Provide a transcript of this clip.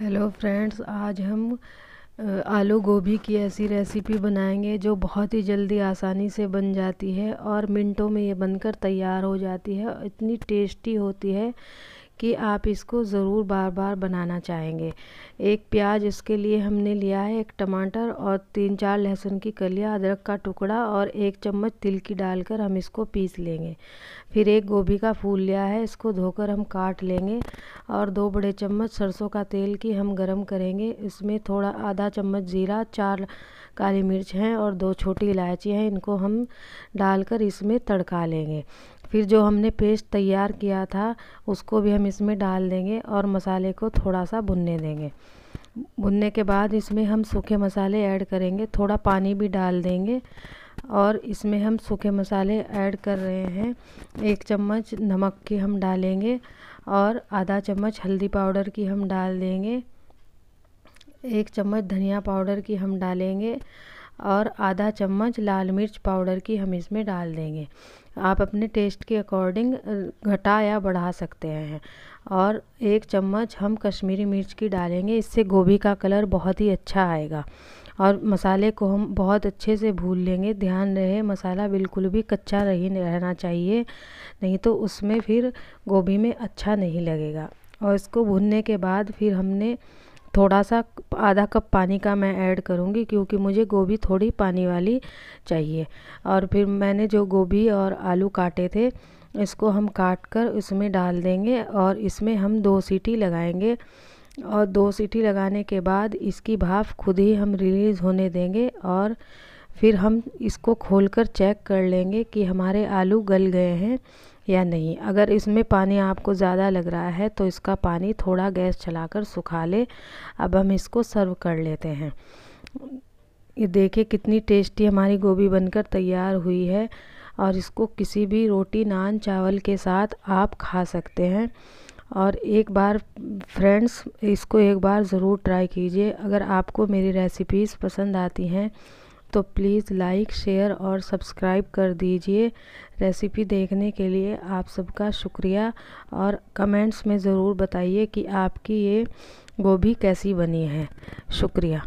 hello friends आज हम आलू गोभी की ऐसी रेसिपी बनाएंगे जो बहुत ही जल्दी आसानी से बन जाती है और मिनटों में ये बनकर तैयार हो जाती है इतनी टेस्टी होती है कि आप इसको ज़रूर बार बार बनाना चाहेंगे एक प्याज इसके लिए हमने लिया है एक टमाटर और तीन चार लहसुन की कलियाँ अदरक का टुकड़ा और एक चम्मच तिल की डालकर हम इसको पीस लेंगे फिर एक गोभी का फूल लिया है इसको धोकर हम काट लेंगे और दो बड़े चम्मच सरसों का तेल की हम गर्म करेंगे इसमें थोड़ा आधा चम्मच ज़ीरा चार काली मिर्च हैं और दो छोटी इलायची हैं इनको हम डालकर इसमें तड़का लेंगे फिर जो हमने पेस्ट तैयार किया था उसको भी हम इसमें डाल देंगे और मसाले को थोड़ा सा भुनने देंगे भुनने के बाद इसमें हम सूखे मसाले ऐड करेंगे थोड़ा पानी भी डाल देंगे और इसमें हम सूखे मसाले ऐड कर रहे हैं एक चम्मच नमक की हम डालेंगे और आधा चम्मच हल्दी पाउडर की हम डाल देंगे एक चम्मच धनिया पाउडर की हम डालेंगे और आधा चम्मच लाल मिर्च पाउडर की हम इसमें डाल देंगे आप अपने टेस्ट के अकॉर्डिंग घटा या बढ़ा सकते हैं और एक चम्मच हम कश्मीरी मिर्च की डालेंगे इससे गोभी का कलर बहुत ही अच्छा आएगा और मसाले को हम बहुत अच्छे से भून लेंगे ध्यान रहे मसाला बिल्कुल भी कच्चा नहीं रहना चाहिए नहीं तो उसमें फिर गोभी में अच्छा नहीं लगेगा और इसको भुनने के बाद फिर हमने थोड़ा सा आधा कप पानी का मैं ऐड करूँगी क्योंकि मुझे गोभी थोड़ी पानी वाली चाहिए और फिर मैंने जो गोभी और आलू काटे थे इसको हम काट कर उसमें डाल देंगे और इसमें हम दो सीटी लगाएंगे और दो सीटी लगाने के बाद इसकी भाप खुद ही हम रिलीज़ होने देंगे और फिर हम इसको खोलकर चेक कर लेंगे कि हमारे आलू गल गए हैं या नहीं अगर इसमें पानी आपको ज़्यादा लग रहा है तो इसका पानी थोड़ा गैस चलाकर सुखा ले अब हम इसको सर्व कर लेते हैं ये देखिए कितनी टेस्टी हमारी गोभी बनकर तैयार हुई है और इसको किसी भी रोटी नान चावल के साथ आप खा सकते हैं और एक बार फ्रेंड्स इसको एक बार ज़रूर ट्राई कीजिए अगर आपको मेरी रेसिपीज़ पसंद आती हैं तो प्लीज़ लाइक शेयर और सब्सक्राइब कर दीजिए रेसिपी देखने के लिए आप सबका शुक्रिया और कमेंट्स में ज़रूर बताइए कि आपकी ये गोभी कैसी बनी है शुक्रिया